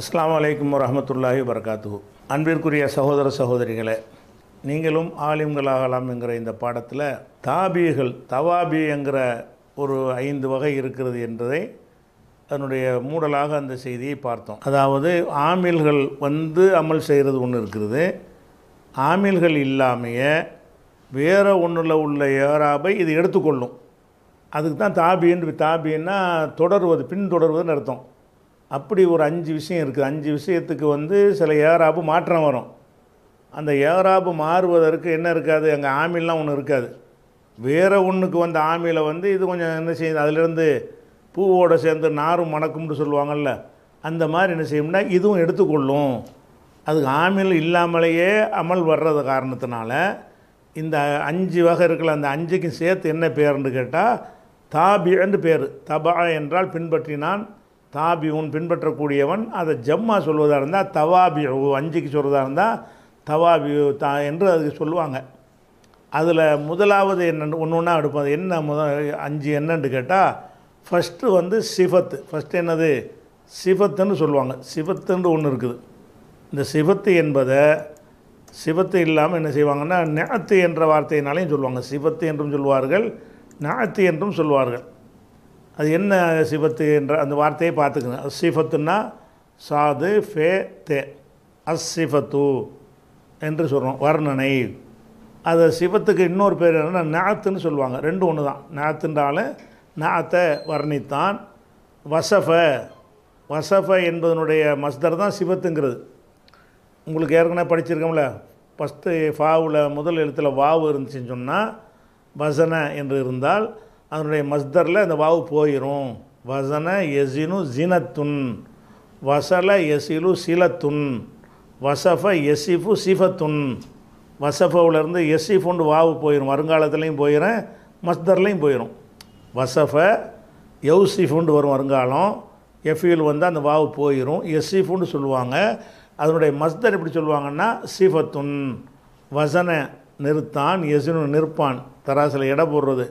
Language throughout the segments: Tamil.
அஸ்லாம் வலைக்கம் வரமத்துல்லாஹி வரகாத்து அன்பிற்குரிய சகோதர சகோதரிகளே நீங்களும் ஆலிம்களாகலாம் என்கிற இந்த பாடத்தில் தாபீகள் தவாபி என்கிற ஒரு ஐந்து வகை இருக்கிறது என்பதை அதனுடைய மூடலாக அந்த செய்தியை பார்த்தோம் அதாவது ஆமில்கள் வந்து அமல் செய்கிறது ஒன்று இருக்கிறது ஆமில்கள் இல்லாமையே வேறு ஒன்றில் உள்ள ஏராபை இது எடுத்துக்கொள்ளும் அதுக்கு தான் தாபின்னு தாபின்னா தொடர்வது பின்தொடர்வதுன்னு அர்த்தம் அப்படி ஒரு அஞ்சு விஷயம் இருக்குது அஞ்சு விஷயத்துக்கு வந்து சில ஏராபு மாற்றம் வரும் அந்த ஏராபு மாறுவதற்கு என்ன இருக்காது அங்கே ஆமிலாம் ஒன்று இருக்காது வேறு ஒன்றுக்கு வந்த ஆமியில் வந்து இது கொஞ்சம் என்ன செய்யுது அதிலிருந்து பூவோடு சேர்ந்து நாரும் மணக்கும்னு சொல்லுவாங்கள்ல அந்த மாதிரி என்ன செய்யும்னா இதுவும் எடுத்துக்கொள்ளும் அதுக்கு ஆமில் இல்லாமலேயே அமல் வர்றது காரணத்தினால இந்த அஞ்சு வகை இருக்கல அந்த அஞ்சுக்கும் சேர்த்து என்ன பேருன்னு கேட்டால் என்று பேர் தபா என்றால் பின்பற்றினான் தாபியூன் பின்பற்றக்கூடியவன் அதை ஜம்மா சொல்வதாக இருந்தால் தவாபியூ அஞ்சுக்கு சொல்வதாக இருந்தால் தவாபியூ தா என்று அதுக்கு சொல்லுவாங்க அதில் முதலாவது என்னென்னு ஒன்று ஒன்றா எடுப்போம் என்ன முத அஞ்சு என்னன்னு கேட்டால் ஃபஸ்ட்டு வந்து சிஃபத்து ஃபஸ்ட்டு என்னது சிஃபத்துன்னு சொல்லுவாங்க சிஃபத்துன்னு ஒன்று இருக்குது இந்த சிஃபத்து என்பதை சிவத்து இல்லாமல் என்ன செய்வாங்கன்னா நெத்து என்ற வார்த்தையினாலையும் சொல்லுவாங்க சிவத்து என்றும் சொல்வார்கள் நாத்து என்றும் சொல்வார்கள் அது என்ன சிபத்து என்ற அந்த வார்த்தையை பார்த்துக்கணும் அசிஃபத்துன்னா சாது ஃபே தே அசிபத்து என்று சொல்கிறோம் வர்ணனை அது சிவத்துக்கு இன்னொரு பேர் என்னென்னா நாத்துன்னு சொல்லுவாங்க ரெண்டு ஒன்று தான் நாத்துன்றால நாத்தை வர்ணித்தான் வசஃப வசஃப என்பதனுடைய மஸ்தர் தான் சிவத்துங்கிறது உங்களுக்கு ஏற்கனவே படிச்சிருக்கோம்ல ஃபஸ்ட்டு ஃபாவில் முதல் எழுத்தில் வாவு இருந்துச்சுன்னு சொன்னால் வசன என்று இருந்தால் அதனுடைய மஸ்தரில் அந்த வாவு போயிடும் வசன எசினு ஜினத்துன் வசல எசிலு சிலத்துன் வசஃப எசிஃபு சிஃபத்துன் வசஃபவுலேருந்து எசிஃபுண்டு வாவு போயிடும் வருங்காலத்துலேயும் போயிடும் மஸ்தர்லேயும் போயிடும் வசஃப யவுசிஃபுண்டு வரும் வருங்காலம் எஃபியில் வந்து அந்த வாவு போயிடும் எஸ்ஸிஃபுன்னு சொல்லுவாங்க அதனுடைய மஸ்தர் எப்படி சொல்லுவாங்கன்னா சீஃபத்துன் வசன நிறுத்தான் எசினு நிற்பான் தராசில் எடை போடுறது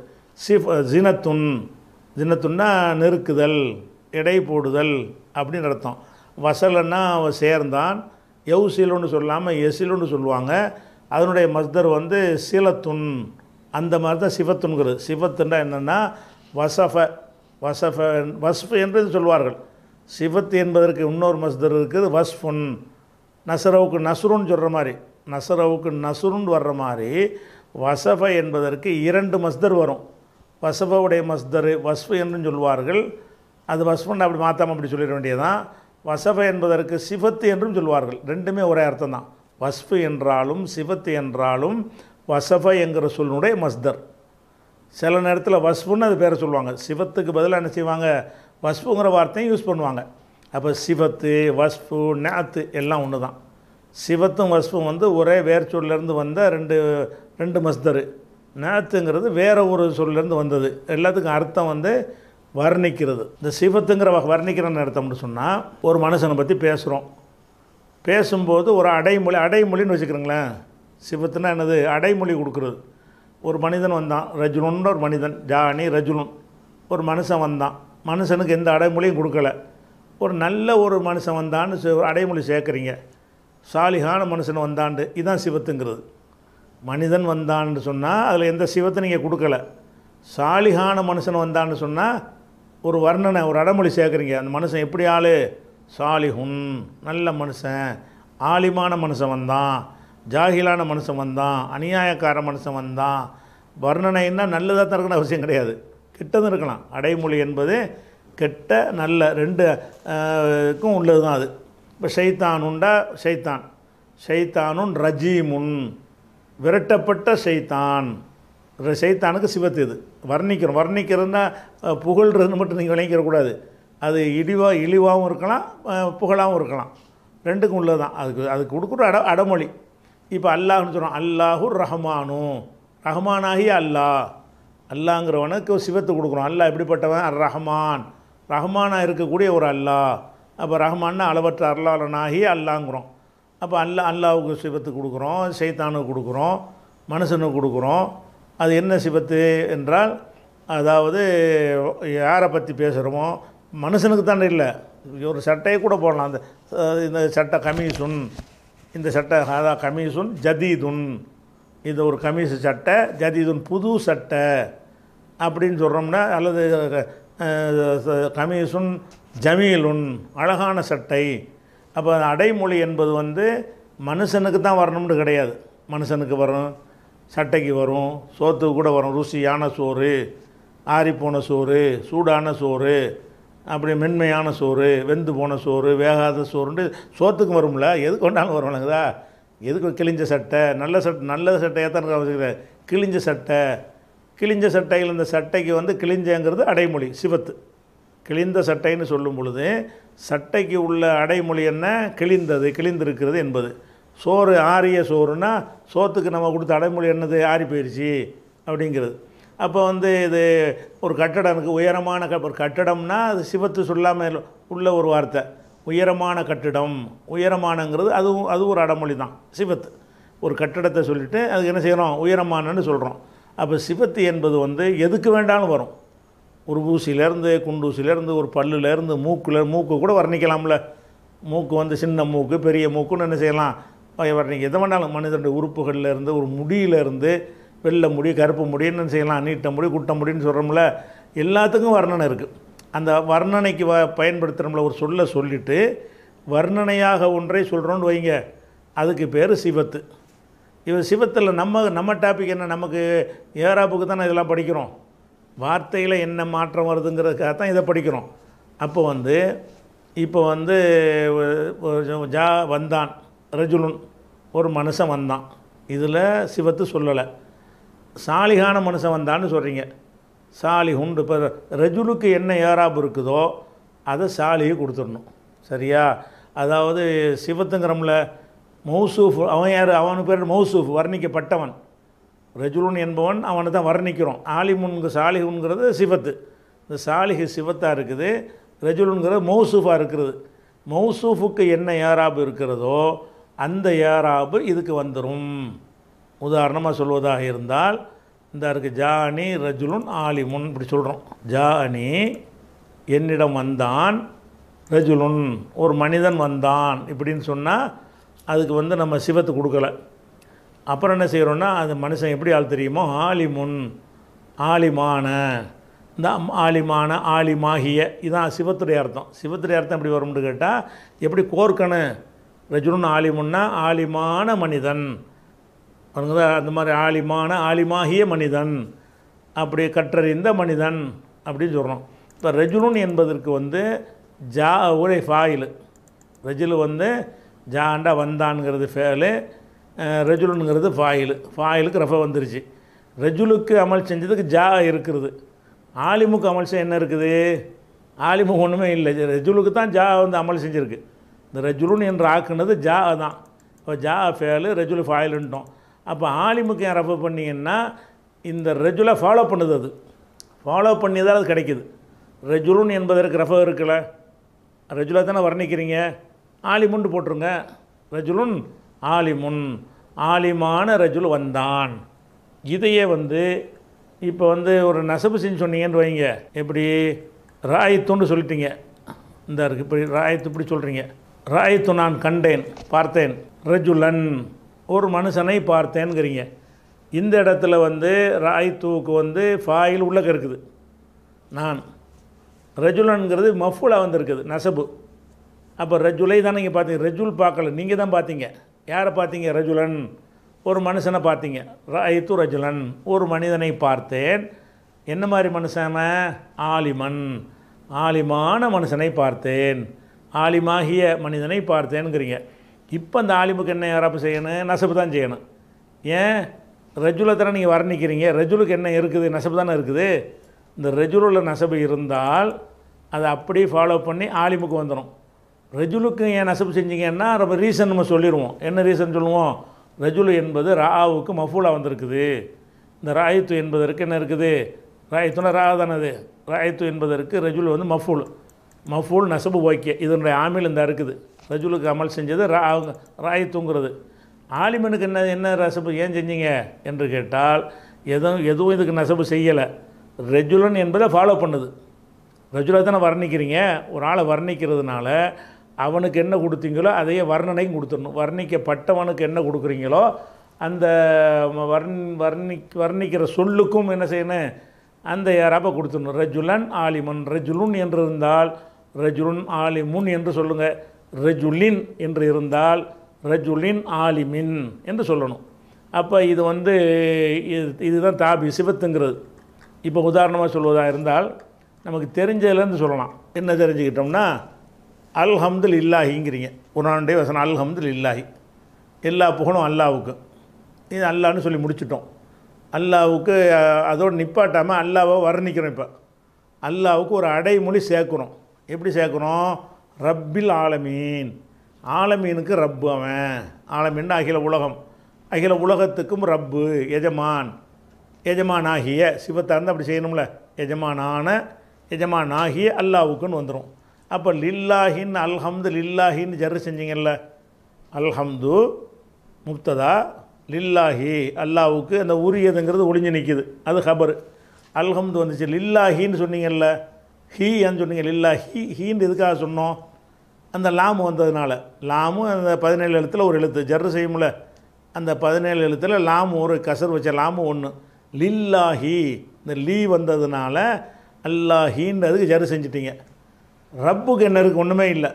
சிஃப் ஜினத்துன் ஜினத்துன்னா நெருக்குதல் எடை போடுதல் அப்படின்னு அர்த்தம் வசலன்னா அவன் சேர்ந்தான் யவுசிலுன்னு சொல்லாமல் எசிலுன்னு சொல்லுவாங்க அதனுடைய மஸ்தர் வந்து சிலத்துன் அந்த மாதிரி தான் சிவத்துன்கிறது சிவத்துன்னா என்னென்னா வசஃப வசஃப வஸ்ஃப் என்று சொல்வார்கள் சிவத்து என்பதற்கு இன்னொரு மஸ்தர் இருக்குது வஸ்ஃபுன் நசரவுக்கு நசுருன்னு சொல்கிற மாதிரி நசரவுக்கு நசுருன்னு வர்ற மாதிரி வசஃப என்பதற்கு இரண்டு மஸ்தர் வரும் வசவவுடைய மஸ்தர் வஸ்ஃபு என்றும் சொல்வார்கள் அது வஸ்வன் அப்படி மாற்றாமல் அப்படி சொல்லிட வேண்டியதுதான் வசவ என்பதற்கு சிவத்து என்றும் சொல்வார்கள் ரெண்டுமே ஒரே அர்த்தம் தான் வஸ்ஃபு என்றாலும் சிவத்து என்றாலும் வசவ என்கிற சொல்லுடைய மஸ்தர் சில நேரத்தில் வஸ்வன்னு அது பேரை சொல்லுவாங்க சிவத்துக்கு பதிலாக என்ன செய்வாங்க வஸ்ஃபுங்கிற வார்த்தையும் யூஸ் பண்ணுவாங்க அப்போ சிவத்து வஸ்பு நேத்து எல்லாம் ஒன்று தான் சிவத்தும் வஸ்வும் வந்து ஒரே வேர்ச்சூர்லேருந்து வந்த ரெண்டு ரெண்டு மஸ்தரு நாத்துங்கிறது வேறு ஒரு சொல்லிருந்து வந்தது எல்லாத்துக்கும் அர்த்தம் வந்து வர்ணிக்கிறது இந்த சிவத்துங்கிற வர்ணிக்கிறன்னு அர்த்தம்னு சொன்னால் ஒரு மனுஷனை பற்றி பேசுகிறோம் பேசும்போது ஒரு அடைமொழி அடைமொழின்னு வச்சுக்கிறோங்களேன் சிவத்துனா என்னது அடைமொழி கொடுக்குறது ஒரு மனிதன் வந்தான் ரஜினுன்னு ஒரு மனிதன் ஜானி ரஜுலுன் ஒரு மனுஷன் வந்தான் மனுஷனுக்கு எந்த அடைமொழியும் கொடுக்கல ஒரு நல்ல ஒரு மனுஷன் வந்தான்னு அடைமொழி சேர்க்குறீங்க சாலிகான மனுஷன் வந்தாண்டு இதுதான் சிவத்துங்கிறது மனிதன் வந்தான்னு சொன்னால் அதில் எந்த சிவத்தை நீங்கள் கொடுக்கல சாலிகான மனுஷன் வந்தான்னு சொன்னால் ஒரு வர்ணனை ஒரு அடமொழி சேர்க்குறீங்க அந்த மனுஷன் எப்படி ஆள் சாலிஹுன் நல்ல மனுஷன் ஆலிமான மனுஷன் வந்தான் ஜாகிலான மனுஷன் வந்தான் அநியாயக்கார மனுஷன் வந்தான் வர்ணனைன்னா நல்லதாக தான் இருக்கணும் அவசியம் கிடையாது கெட்டதும் இருக்கலாம் அடைமொழி என்பது கெட்ட நல்ல ரெண்டுக்கும் உள்ளது தான் அது இப்போ ஷைத்தான் உண்டா ஷைத்தான் ஷைத்தானுன் ரஜீமுன் விரட்டப்பட்ட சைத்தான் சைத்தானுக்கு சிவத்து இது வர்ணிக்கிறோம் வர்ணிக்கிறதுனா புகழ்றதுன்னு மட்டும் நீங்கள் விளங்கிடக்கூடாது அது இழிவா இழிவாகவும் இருக்கலாம் புகழாகவும் இருக்கலாம் ரெண்டுக்கும் உள்ளது தான் அதுக்கு அதுக்கு கொடுக்குற அட அடமொழி இப்போ அல்லாஹ்னு சொல்கிறோம் அல்லாஹூர் ரஹ்மானு ரஹ்மானாகி அல்லாஹ் அல்லாங்கிறவனுக்கு சிவத்து கொடுக்குறோம் அல்லாஹ் எப்படிப்பட்டவன் அர் ரஹ்மான் ரஹ்மானாக இருக்கக்கூடிய ஒரு அல்லாஹ் அப்போ ரஹ்மான்னா அளவற்ற அருளாளனாகி அல்லாங்கிறோம் அப்போ அல்லா அல்லாவுக்கு சிபத்து கொடுக்குறோம் சைத்தானுக்கு கொடுக்குறோம் மனுஷனுக்கு கொடுக்குறோம் அது என்ன சிபத்து என்றால் அதாவது யாரை பற்றி பேசுகிறோமோ மனுஷனுக்கு தானே இல்லை ஒரு சட்டையை கூட போடலாம் அந்த இந்த சட்டை கமீசுன் இந்த சட்டை அதான் கமீசுன் ஜதீதுன் இது ஒரு கமீஸ் சட்டை ஜதீதுன் புது சட்டை அப்படின்னு சொல்கிறோம்னா அல்லது கமீசுன் ஜமீலுன் அழகான சட்டை அப்போ அடைமொழி என்பது வந்து மனுஷனுக்கு தான் வரணும்னு கிடையாது மனுஷனுக்கு வரும் சட்டைக்கு வரும் சோத்துக்கு கூட வரும் ருசியான சோறு ஆறிப்போன சோறு சூடான சோறு அப்படி மென்மையான சோறு வெந்து போன சோறு வேகாத சோறுன்ட்டு சோத்துக்கும் வரும்ல எதுக்கு கொண்டாலும் வரும் எதுக்கு கிழிஞ்ச சட்டை நல்ல சட்டை நல்ல சட்டையாக தான் வச்சுக்கிறேன் கிழிஞ்ச சட்டை கிழிஞ்ச சட்டையில் இந்த சட்டைக்கு வந்து கிழிஞ்சங்கிறது அடைமொழி சிவத்து கிழிந்த சட்டைன்னு சொல்லும் பொழுது சட்டைக்கு உள்ள அடைமொழி என்ன கிழிந்தது கிழிந்திருக்கிறது என்பது சோறு ஆரிய சோறுனா சோத்துக்கு நம்ம கொடுத்த அடைமொழி என்னது ஆறி போயிடுச்சு அப்படிங்கிறது அப்போ வந்து இது ஒரு கட்டடம் இருக்குது உயரமான க ஒரு கட்டடம்னா அது சிவத்து சொல்லாமல் உள்ள ஒரு வார்த்தை உயரமான கட்டிடம் உயரமானங்கிறது அதுவும் அது ஒரு அடமொழி தான் சிவத்து ஒரு கட்டடத்தை சொல்லிவிட்டு அதுக்கு என்ன செய்கிறோம் உயரமானன்னு சொல்கிறோம் அப்போ சிவத்து என்பது வந்து எதுக்கு வேண்டாலும் வரும் ஒரு ஊசியிலேருந்து குண்டூசிலேருந்து ஒரு பல்லுலேருந்து மூக்கில் மூக்கு கூட வர்ணிக்கலாம்ல மூக்கு வந்து சின்ன மூக்கு பெரிய மூக்குன்னு என்ன செய்யலாம் வர்ணிக்க எது வேணாலும் மனிதனுடைய உறுப்புகள்லேருந்து ஒரு முடியிலேருந்து வெள்ளை முடி கருப்பு முடின்னு செய்யலாம் நீட்ட முடி குட்ட முடின்னு சொல்கிறோம்ல எல்லாத்துக்கும் வர்ணனை இருக்குது அந்த வர்ணனைக்கு வ பயன்படுத்துகிறோம்ல ஒரு சொல்ல சொல்லிவிட்டு வர்ணனையாக ஒன்றை சொல்கிறோன்னு வைங்க அதுக்கு பேர் சிவத்து இவ சிவத்தில் நம்ம நம்ம டாபிக் என்ன நமக்கு ஏராப்புக்கு தானே இதெல்லாம் படிக்கிறோம் வார்த்தையில் என்ன மாற்றம் வருதுங்கிறதுக்காக தான் இதை படிக்கிறோம் அப்போ வந்து இப்போ வந்து ஜா வந்தான் ரஜுலுன் ஒரு மனுஷன் வந்தான் இதில் சிவத்து சொல்லலை சாலிகான மனுஷன் வந்தான்னு சொல்கிறீங்க சாலிகுண்டு இப்போ ரஜுலுக்கு என்ன ஏராபு இருக்குதோ அதை சாலியை கொடுத்துடணும் சரியா அதாவது சிவத்துங்கிறம்ல மௌசூஃப் அவன் யார் அவனு பேர் மௌசூஃப் வர்ணிக்கப்பட்டவன் ரஜுலுன் என்பவன் அவனை தான் வர்ணிக்கிறோம் ஆலிமுன்கு சாலிஹுங்கிறது சிவத்து இந்த சாலிஹு சிவத்தாக இருக்குது ரஜுலுங்கிறது மௌசூஃபாக இருக்கிறது மௌசூஃபுக்கு என்ன ஏராபு இருக்கிறதோ அந்த ஏராபு இதுக்கு வந்துடும் உதாரணமாக சொல்வதாக இருந்தால் இந்த இருக்குது ஜானி ரஜுலுன் ஆலிமுன் இப்படி சொல்கிறோம் ஜானி என்னிடம் வந்தான் ரஜுலுன் ஒரு மனிதன் வந்தான் இப்படின்னு சொன்னால் அதுக்கு வந்து நம்ம சிவத்து கொடுக்கலை அப்புறம் என்ன செய்கிறோன்னா அந்த மனுஷன் எப்படி ஆள் தெரியுமோ ஆலிமுன் ஆலிமான இந்த ஆலிமான ஆலிமாகிய இதான் சிவத்துடைய அர்த்தம் சிவத்துடைய அர்த்தம் எப்படி வரும்னு கேட்டால் எப்படி கோர்க்கணு ரஜுனு ஆலிமுன்னா ஆலிமான மனிதன் அவனுங்க அந்த மாதிரி ஆலிமான ஆலிமாகிய மனிதன் அப்படி கற்றறிந்த மனிதன் அப்படின்னு சொல்கிறோம் இப்போ ரஜுலுன் என்பதற்கு வந்து ஜா உரை ஃபாயில் ரஜில் வந்து ஜாண்டா வந்தான்ங்கிறது ஃபேலு ரெஜுலுங்கிறது ஃபாயிலு ஃபாயிலுக்கு ரஃப வந்துருச்சு ரெஜுலுக்கு அமல் செஞ்சதுக்கு ஜா இருக்கிறது ஆலிமுக்கு அமல் செய்ய என்ன இருக்குது ஆலிமுக் ஒன்றுமே இல்லை ரெஜுலுக்கு தான் ஜா வந்து அமல் செஞ்சுருக்கு இந்த ரெஜுலுன்னு என்று ஆக்குனது ஜா தான் இப்போ ஜா ஃபேலு ரெஜுலு ஃபாயிலுன்ட்டோம் அப்போ ஆலிமுக்கு ஏன் ரஃப பண்ணிங்கன்னா இந்த ரெஜுலை ஃபாலோ பண்ணுது அது ஃபாலோ பண்ணி தான் அது கிடைக்கிது ரெஜுலுன் என்பதற்கு ரஃப இருக்கல ரெஜுலாக தானே வர்ணிக்கிறீங்க ஆலிமுன்ட்டு போட்டுருங்க ரெஜுலுன் ஆலிமுன் ஆலிமான ரஜுல் வந்தான் இதையே வந்து இப்போ வந்து ஒரு செஞ்சு சொன்னீங்கன்னு வைங்க எப்படி ராயத்துன்னு சொல்லிட்டீங்க இந்த இருக்குது இப்படி ராயத்து இப்படி சொல்கிறீங்க ராயத்து நான் கண்டேன் பார்த்தேன் ரஜுலன் ஒரு மனுஷனை பார்த்தேன்ங்கிறீங்க இந்த இடத்துல வந்து ராய்த்தூவுக்கு வந்து ஃபாயில் உள்ளக்க இருக்குது நான் ரஜுலன்கிறது மஃபுலாக வந்திருக்குது நெசபு அப்போ ரஜுலை தான் நீங்கள் பார்த்தீங்க ரஜுல் பார்க்கல நீங்கள் தான் பார்த்தீங்க யாரை பார்த்தீங்க ரஜுலன் ஒரு மனுஷனை பார்த்தீங்க ரைத்து ரஜுலன் ஒரு மனிதனை பார்த்தேன் என்ன மாதிரி மனுஷன ஆலிமன் ஆலிமான மனுஷனை பார்த்தேன் ஆலிமாகிய மனிதனை பார்த்தேனுங்கிறீங்க இப்போ அந்த ஆலிமுக்கு என்ன யாராப்பு செய்யணும் நசப்பு தான் செய்யணும் ஏன் ரஜுலத்தில் நீங்கள் வர்ணிக்கிறீங்க ரஜுலுக்கு என்ன இருக்குது நசப்பு தானே இருக்குது இந்த ரஜுலுள்ள நசபு இருந்தால் அதை அப்படியே ஃபாலோ பண்ணி ஆலிமுக்கு வந்துடும் ரஜுலுக்கு ஏன் நசப்பு செஞ்சீங்கன்னா ரொம்ப ரீசன் நம்ம சொல்லிடுவோம் என்ன ரீசன் சொல்லுவோம் ரஜுலு என்பது ராவுக்கு மஃபூலாக வந்திருக்குது இந்த ராயித்து என்பதற்கு என்ன இருக்குது ராயத்துனா ரா தானது ராயித்து என்பதற்கு ரஜுல் வந்து மஃபூல் மஃபூல் நசபு ஓகே இதனுடைய ஆமில் இந்த இருக்குது ரஜுலுக்கு அமல் செஞ்சது ரா ராயித்துங்கிறது ஆலிமனுக்கு என்ன என்ன நசபு ஏன் செஞ்சீங்க என்று கேட்டால் எதுவும் எதுவும் இதுக்கு நசபு செய்யலை ரெஜுலன் என்பதை ஃபாலோ பண்ணுது ரஜுலாக தானே வர்ணிக்கிறீங்க ஒரு ஆளை வர்ணிக்கிறதுனால அவனுக்கு என்ன கொடுத்தீங்களோ அதையே வர்ணனையும் கொடுத்துடணும் வர்ணிக்கப்பட்டவனுக்கு என்ன கொடுக்குறீங்களோ அந்த வர்ண் வர்ணி வர்ணிக்கிற சொல்லுக்கும் என்ன செய்யணும் அந்த யாராப்ப கொடுத்துடணும் ரஜுலன் ஆலிமன் ரஜுலுன் என்று இருந்தால் ரஜுலுன் ஆலிமுன் என்று சொல்லுங்கள் ரஜுலின் என்று இருந்தால் ரஜுலின் ஆலிமின் என்று சொல்லணும் அப்போ இது வந்து இதுதான் தாபி சிவத்துங்கிறது இப்போ உதாரணமாக சொல்வதாக இருந்தால் நமக்கு தெரிஞ்சதுலேருந்து சொல்லலாம் என்ன தெரிஞ்சுக்கிட்டோம்னா அல் ஹம்துல் இல்லாஹிங்கிறீங்க குரானுடைய வசனம் அல் ஹம்துல் இல்லாஹி எல்லா புகழும் அல்லாவுக்கு இது அல்லான்னு சொல்லி முடிச்சிட்டோம் அல்லாவுக்கு அதோடு நிப்பாட்டாமல் அல்லாவை வர்ணிக்கிறோம் இப்போ அல்லாவுக்கு ஒரு அடைமொழி சேர்க்குறோம் எப்படி சேர்க்குறோம் ரப்பில் ஆலமீன் ஆலமீனுக்கு ரப்பு அவன் ஆலமீன் அகில உலகம் அகில உலகத்துக்கும் ரப்பு எஜமான் எஜமான் ஆகிய சிவத்தார்ந்து அப்படி செய்யணும்ல எஜமானான எஜமான் ஆகிய அல்லாவுக்குன்னு வந்துடும் அப்போ லில்லாஹின் அல்ஹம்து லில்லாஹின் ஜர் செஞ்சிங்கல்ல அல்ஹம்து முப்ததா லில்லாஹி அல்லாவுக்கு அந்த உரியதுங்கிறது ஒளிஞ்சு நிற்கிது அது ஹபர் அல்ஹம்து வந்துச்சு லில்லாஹின்னு சொன்னீங்கல்ல ஹீன்னு சொன்னீங்க லில்லா ஹி ஹீன்னு எதுக்காக சொன்னோம் அந்த லாமு வந்ததுனால லாமு அந்த பதினேழு எழுத்தில் ஒரு எழுத்து ஜர்ரு செய்யும்ல அந்த பதினேழு எழுத்தில் லாமு ஒரு கசர் வச்ச லாமு ஒன்று லில்லாஹி இந்த லீ வந்ததுனால அல்லாஹின்றதுக்கு ஜரு செஞ்சிட்டிங்க ரப்புக்கு என்னருக்கு ஒன்றுமே இல்லை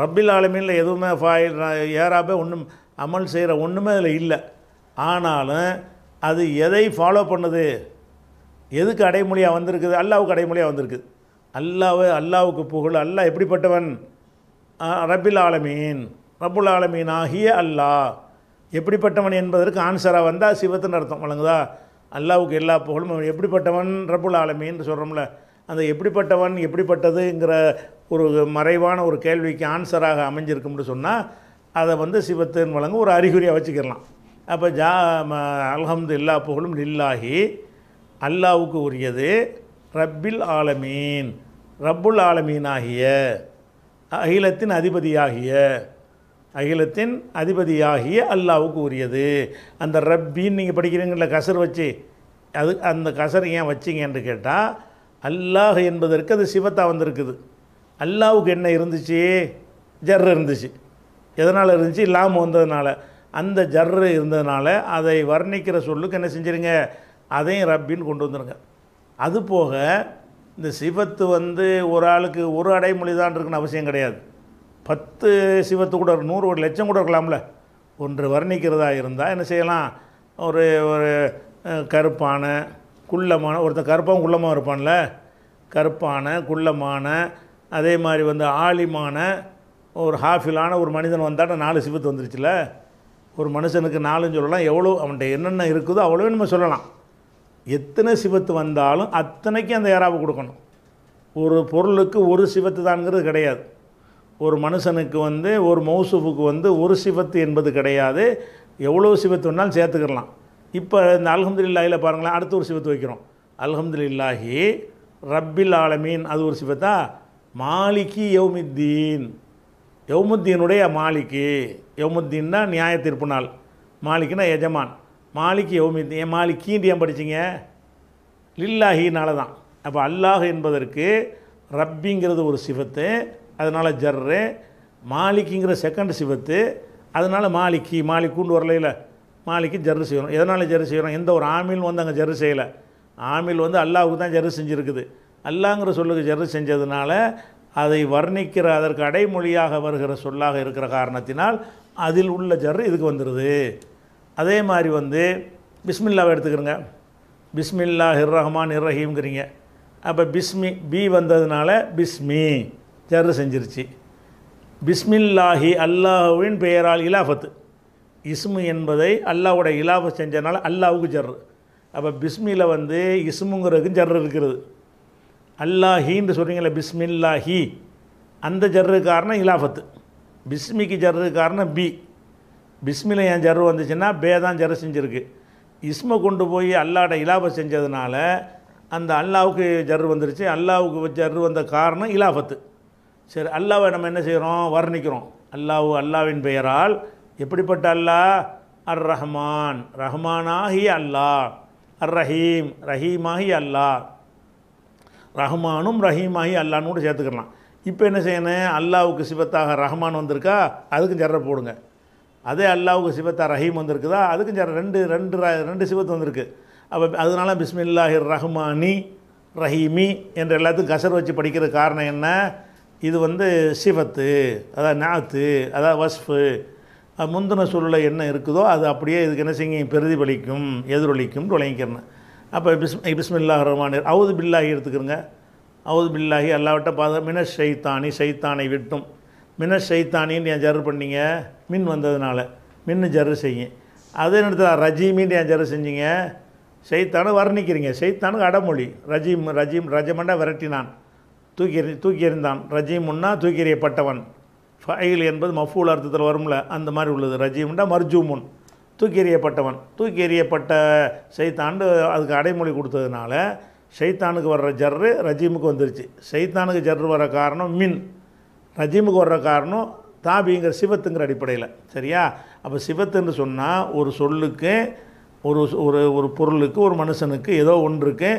ரப்பில் ஆலமீனில் எதுவுமே ஃபாயில் ஏறாப்பே ஒன்றும் அமல் செய்கிற ஒன்றுமே அதில் இல்லை ஆனாலும் அது எதை ஃபாலோ பண்ணுது எதுக்கு அடைமொழியாக வந்திருக்குது அல்லாவுக்கு அடைமொழியாக வந்திருக்குது அல்லாவே அல்லாவுக்கு புகழ் அல்லாஹ் எப்படிப்பட்டவன் ரப்பில் ஆலமீன் ரப்புல் ஆலமீன் ஆகிய அல்லாஹ் எப்படிப்பட்டவன் என்பதற்கு ஆன்சராக வந்தால் சிவத்துன்னு அர்த்தம் வழங்குதா அல்லாவுக்கு எல்லா புகழும் எப்படிப்பட்டவன் ரப்புல் ஆலமீன் சொல்கிறோம்ல அந்த எப்படிப்பட்டவன் எப்படிப்பட்டதுங்கிற ஒரு மறைவான ஒரு கேள்விக்கு ஆன்சராக அமைஞ்சிருக்கும்னு சொன்னால் அதை வந்து சிவத்தின் வழங்க ஒரு அறிகுறியாக வச்சுக்கிடலாம் அப்போ ஜா அல்ஹம்து இல்லா புகழும் லில்லாகி அல்லாவுக்கு உரியது ரப்பில் ஆலமீன் ரப்புல் ஆலமீனாகிய அகிலத்தின் அதிபதியாகிய அகிலத்தின் அதிபதியாகிய அல்லாவுக்கு உரியது அந்த ரப்பின்னு நீங்கள் படிக்கிறீங்கள கசர் வச்சு அது அந்த கசர் ஏன் வச்சிங்கன்னு கேட்டால் அல்லாஹ் என்பதற்கு அது சிவத்தா வந்திருக்குது அல்லாவுக்கு என்ன இருந்துச்சு ஜர் இருந்துச்சு எதனால் இருந்துச்சு லாம் வந்ததுனால அந்த ஜர்ரு இருந்ததுனால அதை வர்ணிக்கிற சொல்லுக்கு என்ன செஞ்சுருங்க அதையும் ரப்பின்னு கொண்டு வந்துருங்க அதுபோக இந்த சிவத்து வந்து ஒரு ஆளுக்கு ஒரு அடைமொழி தான் இருக்குன்னு அவசியம் கிடையாது பத்து சிவத்து கூட நூறு ஒரு லட்சம் கூட இருக்கலாம்ல ஒன்று வர்ணிக்கிறதா இருந்தால் என்ன செய்யலாம் ஒரு ஒரு கருப்பான குள்ளமான ஒருத்தன் கருப்பான் குள்ளமாக இருப்பான்ல கருப்பான குள்ளமான அதே மாதிரி வந்து ஆலிமான ஒரு ஹாஃபிலான ஒரு மனிதன் வந்தாட்ட நாலு சிபத்து வந்துருச்சுல ஒரு மனுஷனுக்கு நாலுன்னு சொல்லலாம் எவ்வளோ அவன்கிட்ட என்னென்ன இருக்குதோ அவ்வளோ நம்ம சொல்லலாம் எத்தனை சிவத்து வந்தாலும் அத்தனைக்கும் அந்த யாராவை கொடுக்கணும் ஒரு பொருளுக்கு ஒரு சிவத்து தான்ங்கிறது கிடையாது ஒரு மனுஷனுக்கு வந்து ஒரு மௌசுஃபுக்கு வந்து ஒரு சிவத்து என்பது கிடையாது எவ்வளோ சிவத்து வேணாலும் சேர்த்துக்கிடலாம் இப்போ இந்த அல்ஹம்துலில்லாயில் பாருங்களேன் அடுத்த ஒரு சிவத்து வைக்கிறோம் அல்ஹம்துலில்லாஹி ரப்பில் ஆலமீன் அது ஒரு சிவத்தா மாலிக்கி யவுமுத்தீன் யவுமுத்தீனுடைய மாலிக்கு யவுமுத்தீன்னா நியாய தீர்ப்பு நாள் மாலிக்குனா எஜமான் மாலிக்கு யவுமுத்தீன் ஏன் மாலிக்கின்னு ஏன் படிச்சிங்க லில்லாஹினால தான் அப்போ அல்லாஹ் என்பதற்கு ரப்பிங்கிறது ஒரு சிவத்து அதனால் ஜர்ரு மாலிக்குங்கிற செகண்ட் சிவத்து அதனால் மாலிக்கி மாலிக்குன்னு வரலையில் மாலிக்கு ஜர்ரு செய்யணும் எதனால் ஜர்ரு செய்யணும் எந்த ஒரு ஆமிலும் வந்து அங்கே ஜர்ரு செய்யலை ஆமில் வந்து அல்லாவுக்கு தான் ஜர்ரு செஞ்சுருக்குது அல்லாங்கிற சொல்லுக்கு ஜெர்ரு செஞ்சதுனால அதை வர்ணிக்கிற அதற்கு அடைமொழியாக வருகிற சொல்லாக இருக்கிற காரணத்தினால் அதில் உள்ள ஜர்ரு இதுக்கு வந்துடுது அதே மாதிரி வந்து பிஸ்மில்லாவை எடுத்துக்கிறோங்க பிஸ்மில்லா ஹிர் ரஹ்மான் ஹிர் ரஹீம்ங்கிறீங்க அப்போ பிஸ்மி பி வந்ததுனால பிஸ்மி ஜர்ரு செஞ்சிருச்சு பிஸ்மில்லாஹி அல்லாஹுவின் பெயரால் இலாஃபத்து இஸ்மு என்பதை அல்லாவோட இலாபம் செஞ்சதுனால அல்லாவுக்கு ஜர்ரு அப்போ பிஸ்மியில் வந்து இஸ்முங்கிறதுக்கும் ஜர்ரு இருக்கிறது அல்லாஹின்னு சொல்கிறீங்களே பிஸ்மில்லாஹி அந்த ஜர்ரு காரணம் இலாஃபத்து பிஸ்மிக்கு ஜர்ரு காரணம் பி பிஸ்மில என் ஜர்ரு வந்துச்சுன்னா பே தான் ஜர்ரு செஞ்சுருக்கு இஸ்மை கொண்டு போய் அல்லாட இலாஃபை செஞ்சதுனால அந்த அல்லாவுக்கு ஜர்ரு வந்துருச்சு அல்லாவுக்கு ஜர்ரு வந்த காரணம் இலாஃபத்து சரி அல்லாவை நம்ம என்ன செய்கிறோம் வர்ணிக்கிறோம் அல்லாஹ் அல்லாவின் பெயரால் எப்படிப்பட்ட அல்லாஹ் அர் ரஹ்மான் ரஹ்மானாகி அல்லாஹ் அர் ரஹீம் ரஹீமாகி அல்லாஹ் ரஹ்மானும் ரஹீமாகி அல்லான்னு கூட சேர்த்துக்கலாம் இப்போ என்ன செய்யணும் அல்லாவுக்கு சிவத்தாக ரஹ்மான் வந்திருக்கா அதுக்கும் ஜர போடுங்க அதே அல்லாவுக்கு சிவத்தா ரஹீம் வந்திருக்குதா அதுக்கும் ஜர ரெண்டு ரெண்டு ரெண்டு சிவத்து வந்திருக்கு அப்போ அதனால பிஸ்மில்லாஹிர் ரஹ்மானி ரஹீமி என்ற எல்லாத்துக்கும் கசர் வச்சு படிக்கிற காரணம் என்ன இது வந்து சிவத்து அதாவது நாத்து அதாவது வஸ்ஃபு முந்தின சூழலில் என்ன இருக்குதோ அது அப்படியே இதுக்கு என்ன செய்யும் பிரதிபலிக்கும் எதிரொலிக்கும் விளங்கிக்கிறேன் அப்போ பிஸ் பிஸ்மில்லாஹ் ரஹ்மான் அவுது பில்லாகி எடுத்துக்கிறோங்க அவுது பில்லாகி அல்லாவிட்ட பார்த்து மின சைத்தானி சைத்தானை விட்டும் மின ஷைத்தானின்னு என் ஜர் பண்ணிங்க மின் வந்ததுனால மின் ஜர் செய்யும் அதே நேரத்தில் ரஜீமின்னு என் ஜர் செஞ்சீங்க ஷைத்தானு வர்ணிக்கிறீங்க ஷைத்தானுக்கு அடமொழி ரஜீம் ரஜீம் ரஜமண்டா விரட்டினான் தூக்கி தூக்கி எறிந்தான் ரஜீம் முன்னா தூக்கி எறியப்பட்டவன் ஃபைல் என்பது மஃபூல் அர்த்தத்தில் வரும்ல அந்த மாதிரி உள்ளது ரஜீம்டா மர்ஜூமுன் தூக்கி எறியப்பட்டவன் தூக்கி எறியப்பட்ட செய்தாண்டு அதுக்கு அடைமொழி கொடுத்ததுனால ஷைத்தானுக்கு வர்ற ஜர்ரு ரஜீமுக்கு வந்துருச்சு ஷைத்தானுக்கு ஜர்ரு வர காரணம் மின் ரஜீமுக்கு வர்ற காரணம் தாபிங்கிற சிவத்துங்கிற அடிப்படையில் சரியா அப்போ சிவத்துன்னு சொன்னால் ஒரு சொல்லுக்கு ஒரு ஒரு ஒரு பொருளுக்கு ஒரு மனுஷனுக்கு ஏதோ ஒன்றுக்கு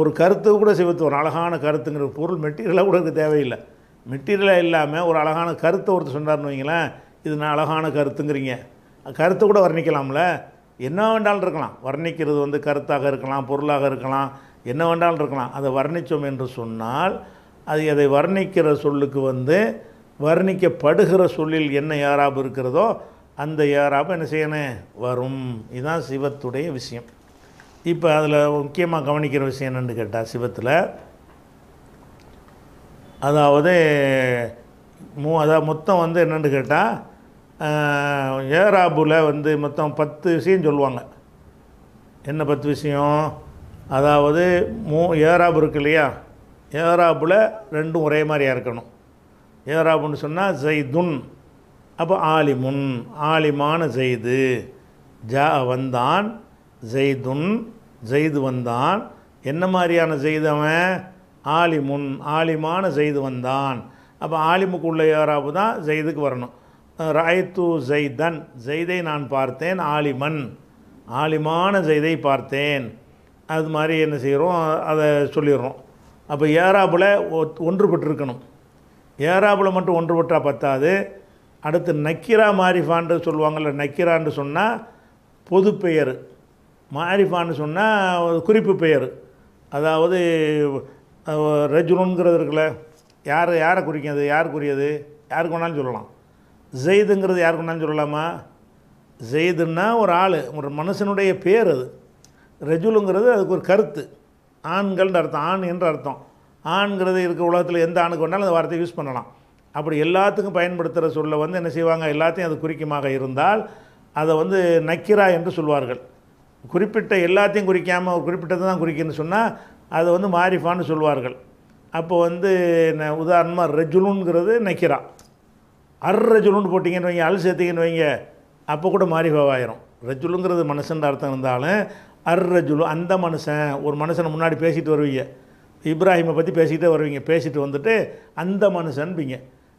ஒரு கருத்து கூட சிவத்து ஒரு அழகான கருத்துங்கிற பொருள் மெட்டீரியலாக கூட தேவையில்லை மெட்டீரியலாக இல்லாமல் ஒரு அழகான கருத்தை ஒருத்தர் சொன்னார்னு வைங்களேன் இது நான் அழகான கருத்துங்கிறீங்க கருத்து கூட வர்ணிக்கலாம்ல என்ன வேண்டாலும் இருக்கலாம் வர்ணிக்கிறது வந்து கருத்தாக இருக்கலாம் பொருளாக இருக்கலாம் என்ன வேண்டாலும் இருக்கலாம் அதை வர்ணித்தோம் என்று சொன்னால் அது அதை வர்ணிக்கிற சொல்லுக்கு வந்து வர்ணிக்கப்படுகிற சொல்லில் என்ன யாராபு இருக்கிறதோ அந்த யாராபு என்ன செய்யணும் வரும் இதுதான் சிவத்துடைய விஷயம் இப்போ அதில் முக்கியமாக கவனிக்கிற விஷயம் என்னென்னு கேட்டால் சிவத்தில் அதாவது மூ அதாவது மொத்தம் வந்து என்னென்னு கேட்டால் ஏராபுல வந்து மொத்தம் பத்து விஷயம் சொல்லுவாங்க என்ன பத்து விஷயம் அதாவது மூ ஏராபு இருக்கு இல்லையா ஏராபுல ரெண்டும் ஒரே மாதிரியாக இருக்கணும் ஏராபுன்னு சொன்னால் ஜெய்துன் அப்போ ஆலிமுன் ஆலிமான ஜெய்து ஜா வந்தான் ஜெய்துன் ஜெய்து வந்தான் என்ன மாதிரியான ஜெய்து அவன் ஆலிமுன் ஆலிமான ஜெய்து வந்தான் அப்போ ஆலிமுக்கு உள்ள யாராவது தான் ஜெய்துக்கு வரணும் ராய்த்து ஜெய்தன் ஜெய்தை நான் பார்த்தேன் ஆலிமன் ஆலிமான ஜெய்தை பார்த்தேன் அது மாதிரி என்ன செய்கிறோம் அதை சொல்லிடுறோம் அப்போ ஏராபில் ஒன்றுபட்டிருக்கணும் ஏராபில் மட்டும் ஒன்றுபட்டால் பத்தாது அடுத்து நக்கிரா மாரிஃபான்னு சொல்லுவாங்கள்ல நக்கிரான்னு சொன்னால் பொது பெயர் மாரிஃபான்னு சொன்னால் குறிப்பு பெயர் அதாவது ரஜுனுங்கிறது இருக்குல்ல யார் யாரை குறிக்கும் அது யாருக்குரியது யாருக்கு வேணாலும் சொல்லலாம் ஜெயிதுங்கிறது யாருக்கு வேணாலும் சொல்லலாமா ஜெயிதுன்னா ஒரு ஆள் ஒரு மனுஷனுடைய பேர் அது ரெஜுலுங்கிறது அதுக்கு ஒரு கருத்து ஆண்கள்ன்ற அர்த்தம் ஆண் என்ற அர்த்தம் ஆண்கிறது இருக்க உலகத்தில் எந்த ஆணுக்கு வேணாலும் அந்த வார்த்தையை யூஸ் பண்ணலாம் அப்படி எல்லாத்துக்கும் பயன்படுத்துகிற சொல்ல வந்து என்ன செய்வாங்க எல்லாத்தையும் அது குறிக்குமாக இருந்தால் அதை வந்து நக்கிரா என்று சொல்வார்கள் குறிப்பிட்ட எல்லாத்தையும் குறிக்காமல் ஒரு தான் குறிக்குன்னு சொன்னால் அது வந்து மாரிஃபான்னு சொல்லுவார்கள் அப்போ வந்து என்ன உதாரணமாக ரெஜுலுங்கிறது நக்கிரா அர் ரஜுலுன்னு போட்டிங்கன்னு வைங்க அல் சேர்த்திங்கன்னு வைங்க அப்போ கூட மாரிஃபாவாயிரும் ரஜுலுங்கிறது மனுஷன் அர்த்தம் இருந்தாலும் அர் ரஜுலு அந்த மனுஷன் ஒரு மனுஷனை முன்னாடி பேசிட்டு வருவீங்க இப்ராஹிமை பற்றி பேசிக்கிட்டே வருவீங்க பேசிட்டு வந்துட்டு அந்த மனுஷன்பீங்க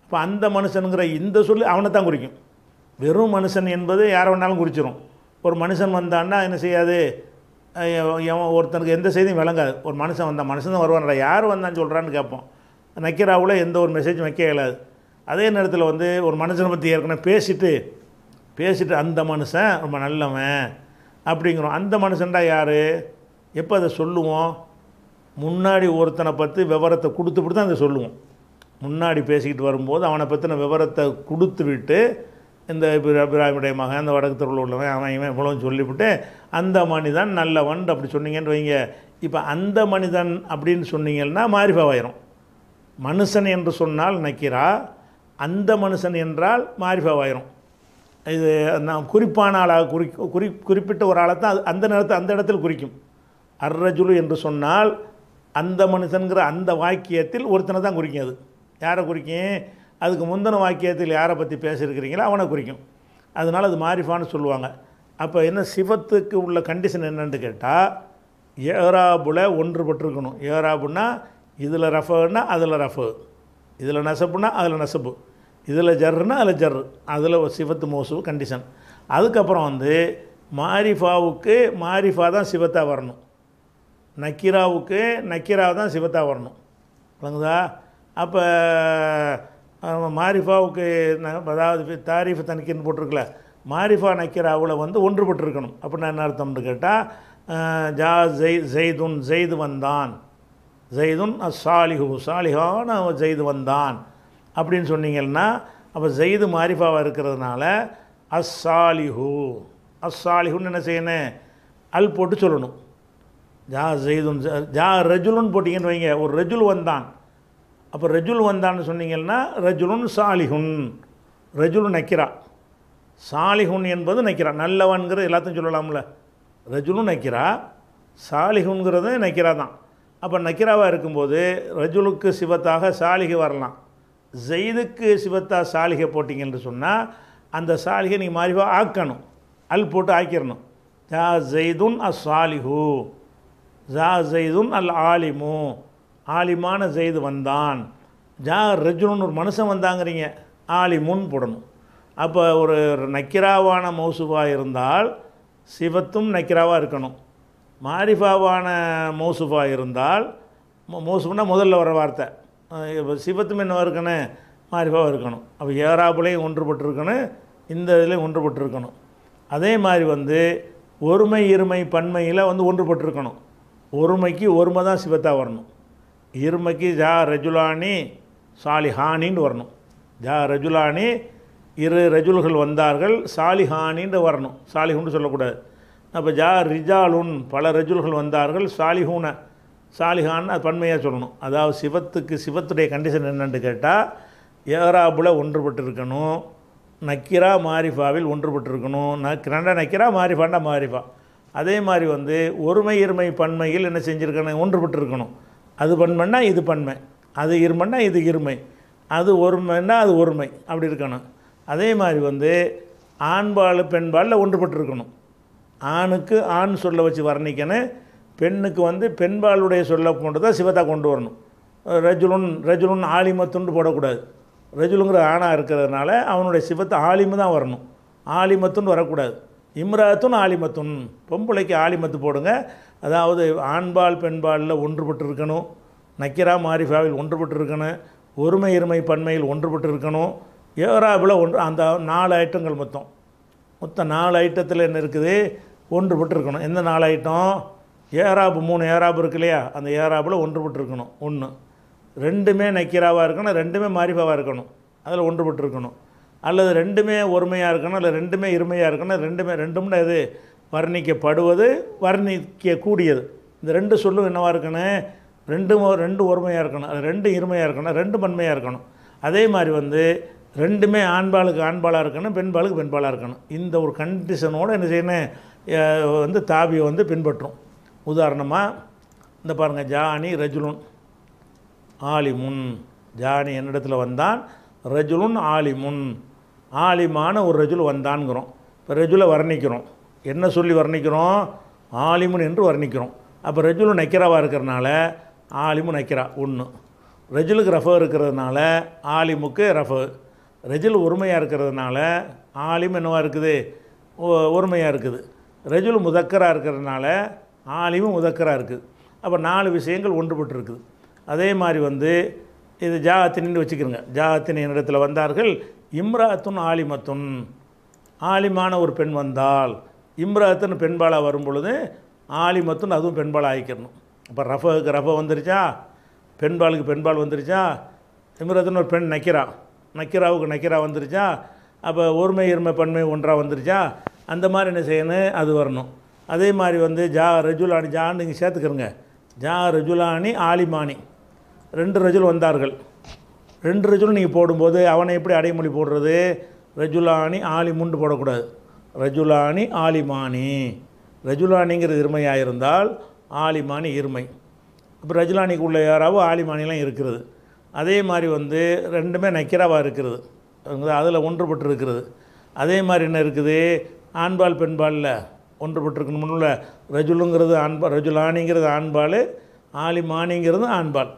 இப்போ அந்த மனுஷனுங்கிற இந்த சொல் அவனை தான் குறிக்கும் வெறும் மனுஷன் என்பது யாரை வேணாலும் குறிச்சிடும் ஒரு மனுஷன் வந்தான்னா என்ன செய்யாது ஒருத்தனுக்கு எந்த செய்தியும் விளங்காது ஒரு மனுஷன் வந்தால் மனுஷன் தான் வருவான் யார் வந்தான்னு சொல்கிறான்னு கேட்போம் நக்கிராவில் எந்த ஒரு மெசேஜ் வைக்க இயலாது அதே நேரத்தில் வந்து ஒரு மனுஷனை பற்றி ஏற்கனவே பேசிட்டு பேசிட்டு அந்த மனுஷன் ரொம்ப நல்லவன் அப்படிங்கிறோம் அந்த மனுஷன்டா யார் எப்போ அதை சொல்லுவோம் முன்னாடி ஒருத்தனை பற்றி விவரத்தை விட்டு தான் அதை சொல்லுவோம் முன்னாடி பேசிக்கிட்டு வரும்போது அவனை பற்றின விவரத்தை கொடுத்து விட்டு இந்த பிராமிடைய மகன் அந்த வடக்கு தெருவில் உள்ளவன் அவன் இவன் இவ்வளோ சொல்லிவிட்டு அந்த மனிதன் நல்லவன் அப்படி சொன்னீங்கன்னு வைங்க இப்போ அந்த மனிதன் அப்படின்னு சொன்னீங்கன்னா மாரிபாவாயிரும் மனுஷன் என்று சொன்னால் நக்கிரா அந்த மனுஷன் என்றால் மாரிபாவாயிரும் இது நான் குறிப்பான ஆளாக குறி குறி குறிப்பிட்ட ஒரு ஆளை தான் அந்த நேரத்தை அந்த இடத்தில் குறிக்கும் அர்ரஜுலு என்று சொன்னால் அந்த மனுஷனுங்கிற அந்த வாக்கியத்தில் ஒருத்தனை தான் குறிக்கும் அது யாரை குறிக்கும் அதுக்கு முந்தின வாக்கியத்தில் யாரை பற்றி பேசியிருக்கிறீங்களோ அவனை குறிக்கும் அதனால் அது மாரிஃபான்னு சொல்லுவாங்க அப்போ என்ன சிவத்துக்கு உள்ள கண்டிஷன் என்னென்னு கேட்டால் ஏராபுல ஒன்றுபட்டிருக்கணும் ஏராபுன்னா இதில் ரஃபுன்னா அதில் ரஃபு இதில் நெசப்புனா அதில் நெசப்பு இதில் ஜர்னா அதில் ஜர் அதில் ஒரு சிவத்து மோசு கண்டிஷன் அதுக்கப்புறம் வந்து மாரிஃபாவுக்கு மாரிஃபா தான் சிவத்தாக வரணும் நக்கீராவுக்கு நக்கீரா தான் சிவத்தாக வரணும் விளங்குதா அப்போ மாரிஃபாவுக்கு அதாவது தாரிஃப் தனிக்கின்னு போட்டிருக்கல மாரிஃபா அவளை வந்து ஒன்றுபட்டிருக்கணும் அப்படின்னா என்ன அர்த்தம்னு கேட்டால் ஜா ஜெய் ஜெய்துன் ஜெய்து வந்தான் ஜெய்துன் சாலிஹு அவன் ஜெய்து வந்தான் அப்படின்னு சொன்னீங்கன்னா அப்போ ஜெய்து மாரிஃபாவாக இருக்கிறதுனால அஸ்ஸாலிஹு அஸ்ஸாலிஹுன்னு என்ன செய்யணும் அல் போட்டு சொல்லணும் ஜா ஜெய்துன் ஜா ரஜுலுன்னு போட்டிங்கன்னு வைங்க ஒரு ரஜுல் வந்தான் அப்போ ரஜுல் வந்தான்னு சொன்னீங்கன்னா ரஜுலுன் சாலிஹுன் ரஜுலு நக்கிரா சாலிஹுன் என்பது நக்கிரா நல்லவன்கிறது எல்லாத்தையும் சொல்லலாம்ல ரஜுலும் நக்கிரா சாலிஹுன்கிறது நக்கிரா தான் அப்போ நக்கிராவாக இருக்கும்போது ரஜுலுக்கு சிவத்தாக சாலிகை வரலாம் ஜெயிதுக்கு சிவத்தா சாலிகை போட்டிங்க என்று சொன்னால் அந்த சாலிகை நீங்கள் மாறிவாக ஆக்கணும் அல் போட்டு ஆக்கிடணும் ஜா ஜெய்துன் அ சாலிஹூ ஜா ஜெய்துன் அல் ஆலிமு ஆலிமான செய்து வந்தான் ஜா ரஜுனு ஒரு மனுஷன் வந்தாங்கிறீங்க முன் போடணும் அப்போ ஒரு நக்கிராவான மௌசுஃபாக இருந்தால் சிவத்தும் நக்கிராவாக இருக்கணும் மாரிஃபாவான மௌசுஃபாக இருந்தால் மௌசுஃபுனா முதல்ல வர வார்த்தை இப்போ சிவத்தும் என்னவாக இருக்கணும் மாரிஃபாவாக இருக்கணும் அப்போ ஏராபுலையும் ஒன்றுபட்டிருக்கணும் இந்த இதுலேயும் ஒன்றுபட்டிருக்கணும் அதே மாதிரி வந்து ஒருமை இருமை பன்மையில் வந்து ஒன்றுபட்டிருக்கணும் ஒருமைக்கு ஒருமை தான் சிவத்தாக வரணும் இருமைக்கு ஜா ரஜுலானி சாலிஹானின்னு வரணும் ஜா ரஜுலானி இரு ரஜுல்கள் வந்தார்கள் சாலிஹானின்னு வரணும் சாலிஹுன்னு சொல்லக்கூடாது அப்போ ஜா ரிஜாலுன் பல ரஜுல்கள் வந்தார்கள் சாலிஹூன சாலிஹான்னு அது பன்மையாக சொல்லணும் அதாவது சிவத்துக்கு சிவத்துடைய கண்டிஷன் என்னென்னு கேட்டால் ஏராபுல ஒன்றுபட்டிருக்கணும் நக்கிரா மாரிஃபாவில் ஒன்றுபட்டிருக்கணும் ரெண்டா நக்கிரா மாரிஃபாண்டா மாரிஃபா அதே மாதிரி வந்து ஒருமை இருமை பன்மையில் என்ன செஞ்சுருக்கணும் ஒன்றுபட்டிருக்கணும் அது பண்மைன்னா இது பண்மை அது இருமைன்னா இது இருமை அது ஒருமைன்னா அது ஒருமை அப்படி இருக்கணும் அதே மாதிரி வந்து ஆண்பால் பெண்பாலில் ஒன்றுபட்டு இருக்கணும் ஆணுக்கு ஆண் சொல்ல வச்சு வர்ணிக்கணும் பெண்ணுக்கு வந்து பெண்பாளுடைய சொல்ல தான் சிவத்தை கொண்டு வரணும் ரஜுலுன் ரஜுலுன் துண்டு போடக்கூடாது ரஜுலுங்கிற ஆணாக இருக்கிறதுனால அவனுடைய சிவத்தை ஆலிமு தான் வரணும் ஆலிமத்துன்னு வரக்கூடாது இம்ராத்தும் ஆலிமத்தும் பொம்பளைக்கு ஆலிமத்து போடுங்க அதாவது ஆண்பால் பெண்பாலில் ஒன்றுபட்டு இருக்கணும் நக்கிரா மாரிஃபாவில் ஒன்றுபட்டு இருக்கணும் ஒருமை இருமை பன்மையில் ஒன்றுபட்டு இருக்கணும் ஏராபில் ஒன்று அந்த நாலு ஐட்டங்கள் மொத்தம் மொத்தம் நாலு ஐட்டத்தில் என்ன இருக்குது ஒன்றுபட்டு இருக்கணும் எந்த நாலு ஐட்டம் ஏராபு மூணு ஏராபு இருக்கு இல்லையா அந்த ஏராபில் ஒன்றுபட்டு இருக்கணும் ஒன்று ரெண்டுமே நக்கிராவாக இருக்கணும் ரெண்டுமே மாரிஃபாவாக இருக்கணும் அதில் ஒன்றுபட்டு இருக்கணும் அல்லது ரெண்டுமே ஒருமையாக இருக்கணும் அல்லது ரெண்டுமே இருமையாக இருக்கணும் ரெண்டுமே ரெண்டும்னு எது வர்ணிக்கப்படுவது வர்ணிக்கக்கூடியது இந்த ரெண்டு சொல்லும் என்னவாக இருக்கணும் ரெண்டும் ரெண்டு ஒருமையாக இருக்கணும் அது ரெண்டு இருமையாக இருக்கணும் ரெண்டு பன்மையாக இருக்கணும் அதே மாதிரி வந்து ரெண்டுமே ஆண்பாளுக்கு ஆண்பாளாக இருக்கணும் பெண்பாளுக்கு பெண்பாளாக இருக்கணும் இந்த ஒரு கண்டிஷனோடு என்ன செய்யணும் வந்து தாவியை வந்து பின்பற்றும் உதாரணமாக இந்த பாருங்கள் ஜானி ரஜுலுன் ஆலிமுன் ஜானி என்னிடத்தில் வந்தான் ரஜுலுன் ஆலிமுன் ஆலிமான ஒரு ரஜுல் வந்தான்ங்கிறோம் இப்போ ரஜுலை வர்ணிக்கிறோம் என்ன சொல்லி வர்ணிக்கிறோம் ஆலிமுன் என்று வர்ணிக்கிறோம் அப்போ ரஜுலு நக்கிராவாக இருக்கிறனால ஆலிமு நைக்கிறா ஒன்று ரஜுலுக்கு ரஃப இருக்கிறதுனால ஆலிமுக்கு ரஃப ரஜில் ஒருமையாக இருக்கிறதுனால ஆலிம் என்னவாக இருக்குது ஒருமையாக இருக்குது ரஜுல் முதக்கராக இருக்கிறதுனால ஆலிமும் முதக்கராக இருக்குது அப்போ நாலு விஷயங்கள் ஒன்றுபட்டு இருக்குது அதே மாதிரி வந்து இது ஜாத்தினின்னு வச்சுக்கிறோங்க ஜாத்தினின் இடத்துல வந்தார்கள் இம்ராத்துன் ஆலிமத்துன் ஆலிமான ஒரு பெண் வந்தால் இம்ராத்துன்னு பெண்பாலாக வரும் பொழுது ஆலிமத்துன்னு அதுவும் பெண்பாலாக ஆகிக்கணும் இப்போ ரஃபுக்கு ரஃப வந்துருச்சா பெண்பாலுக்கு பெண்பால் வந்துருச்சா இம்ராத்துன்னு ஒரு பெண் நக்கிரா நக்கிராவுக்கு நக்கிரா வந்துருச்சா அப்போ ஒருமை இருமை பன்மை ஒன்றாக வந்துருச்சா அந்த மாதிரி என்ன செய்யணும் அது வரணும் அதே மாதிரி வந்து ஜா ரஜுலானி ஜான்னு நீங்கள் சேர்த்துக்கிறோங்க ஜா ரஜுலானி ஆலிமானி ரெண்டு ரஜுல் வந்தார்கள் ரெண்டு ரஜுலும் நீங்கள் போடும்போது அவனை எப்படி அடைமொழி போடுறது ரஜுலானி ஆலிமுண்டு போடக்கூடாது ரஜுலானி ஆலிமானி ரஜுலானிங்கிறது இருமையாக இருந்தால் ஆலிமானி இருமை இப்போ ரஜுலானிக்கு உள்ள யாராவோ ஆலிமானிலாம் இருக்கிறது அதே மாதிரி வந்து ரெண்டுமே நக்கிராவாக இருக்கிறது அதில் ஒன்றுபட்டு இருக்கிறது அதே மாதிரி என்ன இருக்குது ஆண்பால் பெண்பாலில் ஒன்றுபட்டிருக்கணும்ல ரஜுலுங்கிறது ஆண்பால் ரஜுலானிங்கிறது ஆண்பால் ஆலிமானிங்கிறது ஆண்பால்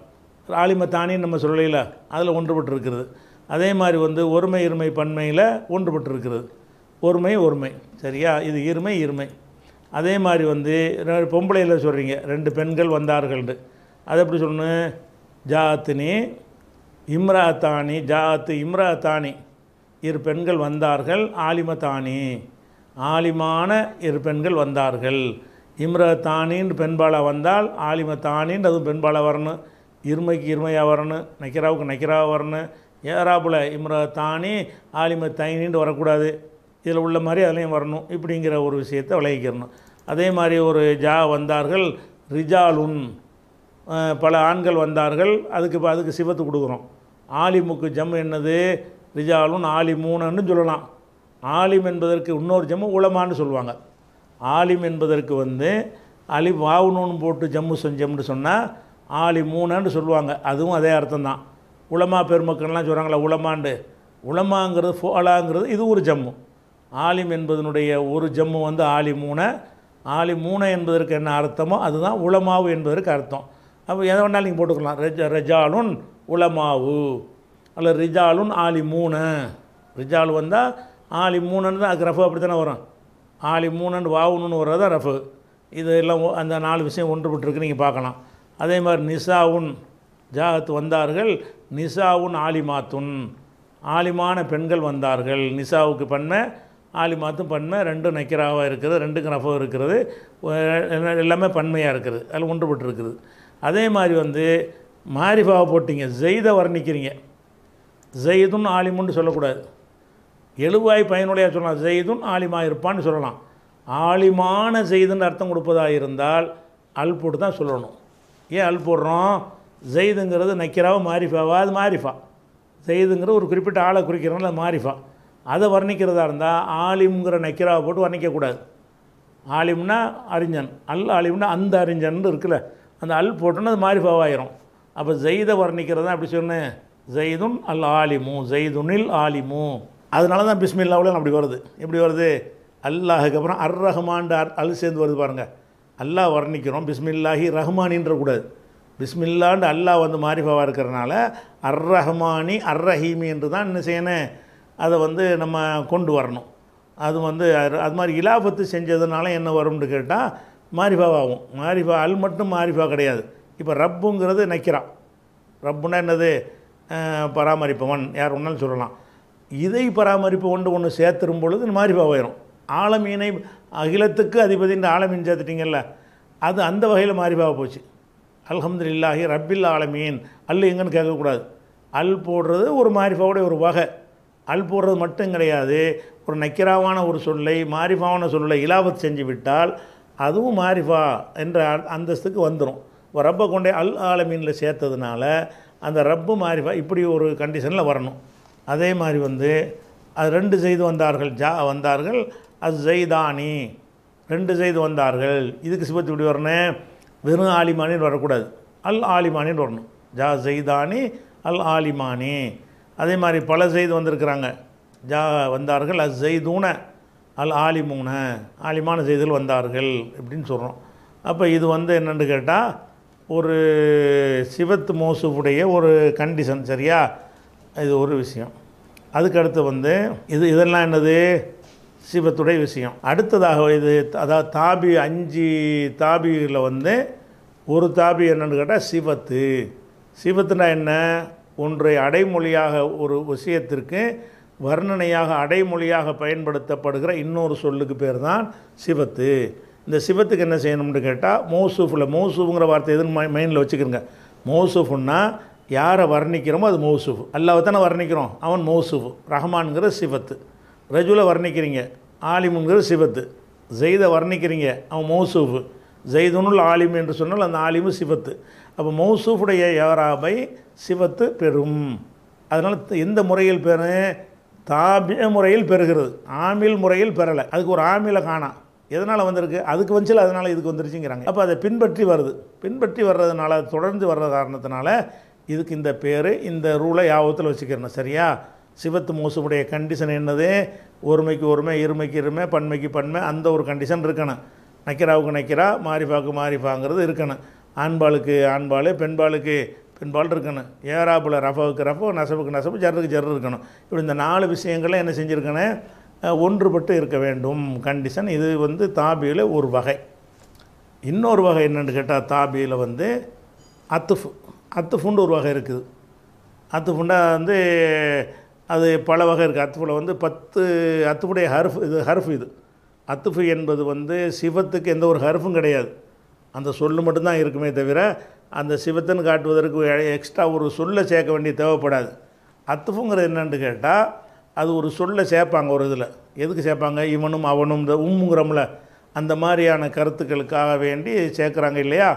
ஆலிம தானின்னு நம்ம சொல்லையில் அதில் ஒன்றுபட்டிருக்கிறது அதே மாதிரி வந்து ஒருமை இருமை பன்மையில் ஒன்றுபட்டிருக்கிறது ஒருமை ஒருமை சரியா இது இருமை இருமை அதே மாதிரி வந்து பொம்பளையில் சொல்கிறீங்க ரெண்டு பெண்கள் வந்தார்கள் அது எப்படி சொல்லணும் ஜாத்தினி இம்ராத்தானி ஜாத்து இம்ராத்தானி இரு பெண்கள் வந்தார்கள் ஆலிமத்தானி ஆலிமான இரு பெண்கள் வந்தார்கள் இம்ரத்தானின்னு பெண்பாலாக வந்தால் ஆலிமத்தானின்னு அதுவும் பெண்பாலாக வரணும் இருமைக்கு இருமையாக வரணும் நக்கிராவுக்கு நக்கிராக வரணும் ஏறாப்புல இம்ரா தானி ஆலிம தைனின்னு வரக்கூடாது இதில் உள்ள மாதிரி அதுலேயும் வரணும் இப்படிங்கிற ஒரு விஷயத்தை விளைவிக்கிறணும் அதே மாதிரி ஒரு ஜா வந்தார்கள் ரிஜாலுன் பல ஆண்கள் வந்தார்கள் அதுக்கு இப்போ அதுக்கு சிவத்து கொடுக்குறோம் ஆலிமுக்கு ஜம் என்னது ரிஜாலுன் மூணுன்னு சொல்லலாம் ஆலிம் என்பதற்கு இன்னொரு ஜம்மு உளமான்னு சொல்லுவாங்க ஆலிம் என்பதற்கு வந்து அலி வாவுனூன்னு போட்டு ஜம்மு செஞ்சம்னு சொன்னால் ஆளி மூணுன்னு சொல்லுவாங்க அதுவும் அதே அர்த்தம் தான் உலமா பெருமக்கள்லாம் சொல்கிறாங்களே உலமாண்டு உளமாங்கிறது ஃபோலாங்கிறது இது ஒரு ஜம்மு ஆலிம் என்பதனுடைய ஒரு ஜம்மு வந்து ஆலி மூனை ஆலி மூனை என்பதற்கு என்ன அர்த்தமோ அதுதான் உளமாவு என்பதற்கு அர்த்தம் அப்போ எதை வேணாலும் நீங்கள் போட்டுக்கலாம் ரெஜ ரெஜாலுன் உளமாவு அல்ல ரிஜாலுன் ஆலி மூணு ரிஜாலு வந்தால் ஆலி மூணுன்னு தான் அதுக்கு ரஃபு அப்படி தானே வரும் ஆலி மூணுன்னு வாவுன்னு வர்றது தான் ரஃபு இதெல்லாம் அந்த நாலு விஷயம் ஒன்றுபட்டுருக்கு நீங்கள் பார்க்கலாம் அதே மாதிரி நிசாவுன் ஜாகத் வந்தார்கள் நிசாவுன் ஆலிமாத்துன் ஆலிமான பெண்கள் வந்தார்கள் நிசாவுக்கு பண்மை ஆலிமாத்தும் பண்மை ரெண்டும் நக்கிராவாக இருக்கிறது ரெண்டுக்கு ரஃபோ இருக்கிறது எல்லாமே பன்மையாக இருக்கிறது அதில் ஒன்றுபட்டுருக்குது அதே மாதிரி வந்து மாரிஃபாவை போட்டிங்க ஜெய்தை வர்ணிக்கிறீங்க ஜெயிதுன் ஆலிமுன்னு சொல்லக்கூடாது எழுவாய் பயனுடையாக சொல்லலாம் ஜெய்தும் ஆலிமா இருப்பான்னு சொல்லலாம் ஆலிமான செய்துன்னு அர்த்தம் கொடுப்பதாக இருந்தால் அல் போட்டு தான் சொல்லணும் ஏன் அல் போடுறோம் ஜெயிதுங்கிறது நக்கிராவும் மாரிஃபாவா அது மாரிஃபா ஜெயிதுங்கிற ஒரு குறிப்பிட்ட ஆளை குறிக்கிறனால அது மாரிஃபா அதை வர்ணிக்கிறதா இருந்தால் ஆலிம்ங்கிற நக்கிராவை போட்டு வர்ணிக்கக்கூடாது ஆலிம்னா அறிஞன் அல் ஆலிம்னா அந்த அறிஞன் இருக்குல்ல அந்த அல் போட்டோன்னா அது மாரிஃபாவாயிரும் அப்போ ஜெயிதை வர்ணிக்கிறதா அப்படி சொன்னேன் ஜெயிதுன் அல் ஆலிமு ஜெயிதுனில் ஆலிமு அதனால தான் பிஸ்மில்லாவில் அப்படி வருது எப்படி வருது அல்லாஹுக்கு அப்புறம் அர் ரஹ்மான் அல் சேர்ந்து வருது பாருங்கள் அல்லாஹ் வர்ணிக்கிறோம் பிஸ்மில்லாஹி ரஹ்மானின்ற கூடாது பிஸ்மில்லாண்டு அல்லாஹ் வந்து மாரிஃபாவாக இருக்கிறனால அர் ரஹ்மானி அர் ரஹீமி என்று தான் என்ன செய்யணும் அதை வந்து நம்ம கொண்டு வரணும் அது வந்து அது மாதிரி இலாபத்து செஞ்சதுனால என்ன வரும்னு கேட்டால் மாரிஃபாவாகும் மாரிஃபா அல் மட்டும் மாரிஃபா கிடையாது இப்போ ரப்புங்கிறது நைக்கிறான் ரப்புனா என்னது பராமரிப்பவன் யார் ஒன்றாலும் சொல்லலாம் இதை பராமரிப்பு ஒன்று ஒன்று சேர்த்துரும் பொழுது ஆயிரும் ஆழமீனை அகிலத்துக்கு அதிபதின்ற ஆலமீன் சேர்த்துட்டிங்கல்ல அது அந்த வகையில் மாறிபாக போச்சு அலமது இல்லாஹி ரப்பில் ஆலமீன் அல் எங்கன்னு கேட்கக்கூடாது அல் போடுறது ஒரு மாரிஃபாவுடைய ஒரு வகை அல் போடுறது மட்டும் கிடையாது ஒரு நக்கிராவான ஒரு சொல்லை மாரிஃபாவான சொல்லை இலாபத் செஞ்சு விட்டால் அதுவும் மாரிஃபா என்ற அந்தஸ்துக்கு வந்துடும் இப்போ ரப்பை கொண்டே அல் ஆலமீனில் சேர்த்ததுனால அந்த ரப்பு மாரிஃபா இப்படி ஒரு கண்டிஷனில் வரணும் அதே மாதிரி வந்து அது ரெண்டு செய்து வந்தார்கள் ஜா வந்தார்கள் அது ஜெய்தானி ரெண்டு ஜெய்து வந்தார்கள் இதுக்கு சிபத்து இப்படி வரணும் வெறும் ஆலிமானின்னு வரக்கூடாது அல் ஆலிமானின்னு வரணும் ஜா ஜெய்தானி அல் ஆலிமானி அதே மாதிரி பல செய்து வந்திருக்கிறாங்க ஜா வந்தார்கள் அஸ் ஜெய்தூன அல் ஆலிமூன ஆலிமான செய்திகள் வந்தார்கள் அப்படின்னு சொல்கிறோம் அப்போ இது வந்து என்னென்னு கேட்டால் ஒரு சிவத்து மோசுடைய ஒரு கண்டிஷன் சரியா இது ஒரு விஷயம் அதுக்கடுத்து வந்து இது இதெல்லாம் என்னது சிவத்துடைய விஷயம் அடுத்ததாக இது அதாவது தாபி அஞ்சு தாபியில் வந்து ஒரு தாபி என்னென்னு கேட்டால் சிவத்து சிவத்துனா என்ன ஒன்றை அடைமொழியாக ஒரு விஷயத்திற்கு வர்ணனையாக அடைமொழியாக பயன்படுத்தப்படுகிற இன்னொரு சொல்லுக்கு பேர் தான் சிவத்து இந்த சிவத்துக்கு என்ன செய்யணும்னு கேட்டால் மௌசூஃபில் மௌசூஃபுங்கிற வார்த்தை எதுன்னு மை மைண்டில் வச்சுக்கிறோங்க மௌசூஃபுன்னா யாரை வர்ணிக்கிறோமோ அது மௌசூஃப் அல்லாவை தானே வர்ணிக்கிறோம் அவன் மௌசூஃப் ரஹ்மான்கிற சிவத்து ரஜுல வர்ணிக்கிறீங்க ஆலிமுங்கிற சிபத்து ஜெய்தை வர்ணிக்கிறீங்க அவன் மௌசூஃபு ஜெய்துனுல் ஆலிம் என்று சொன்னால் அந்த ஆலிமு சிபத்து அப்போ மௌசூஃபுடைய யாராபை சிவத்து பெறும் அதனால் எந்த முறையில் பெறு தாபிய முறையில் பெறுகிறது ஆமில் முறையில் பெறலை அதுக்கு ஒரு ஆமில காணா எதனால் வந்திருக்கு அதுக்கு வந்துச்சு அதனால் இதுக்கு வந்துருச்சுங்கிறாங்க அப்போ அதை பின்பற்றி வருது பின்பற்றி வர்றதுனால தொடர்ந்து வர்ற காரணத்தினால இதுக்கு இந்த பேர் இந்த ரூலை யாபத்தில் வச்சுக்கிறேன் சரியா சிவத்து மோசமுடைய கண்டிஷன் என்னது ஒருமைக்கு ஒருமை இருமைக்கு இருமை பன்மைக்கு பன்மை அந்த ஒரு கண்டிஷன் இருக்கணும் நக்கிராவுக்கு நக்கிரா மாரிஃபாவுக்கு மாரிஃபாங்கிறது இருக்கணும் ஆண்பாளுக்கு ஆண்பாள் பெண்பாளுக்கு பெண்பால் இருக்கணும் ஏராப்புல ரஃபாவுக்கு ரஃபோ நசவுக்கு நசவு ஜர்ருக்கு ஜர் இருக்கணும் இப்படி இந்த நாலு விஷயங்களை என்ன செஞ்சுருக்கணும் ஒன்றுபட்டு இருக்க வேண்டும் கண்டிஷன் இது வந்து தாபியில் ஒரு வகை இன்னொரு வகை என்னென்னு கேட்டால் தாபியில் வந்து அத்துஃபு அத்துஃபுண்டு ஒரு வகை இருக்குது அத்துஃபுண்டா வந்து அது பல வகை இருக்குது அத்துஃபில் வந்து பத்து அத்துப்புடைய ஹர்ஃப் இது ஹர்ஃப் இது அத்துஃபு என்பது வந்து சிவத்துக்கு எந்த ஒரு ஹர்ஃபும் கிடையாது அந்த சொல்லு மட்டும்தான் இருக்குமே தவிர அந்த சிவத்தன் காட்டுவதற்கு எக்ஸ்ட்ரா ஒரு சொல்லை சேர்க்க வேண்டிய தேவைப்படாது அத்துஃபுங்கிறது என்னென்னு கேட்டால் அது ஒரு சொல்லை சேர்ப்பாங்க ஒரு இதில் எதுக்கு சேர்ப்பாங்க இவனும் அவனும் இந்த உம்முங்கிறோம்ல அந்த மாதிரியான கருத்துக்களுக்காக வேண்டி சேர்க்குறாங்க இல்லையா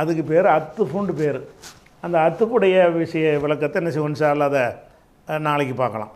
அதுக்கு பேர் அத்துஃபுண்டு பேர் அந்த அத்துப்புடைய விஷய விளக்கத்தை என்ன செய்வோம் சார் அதை நாளைக்கு பார்க்கலாம்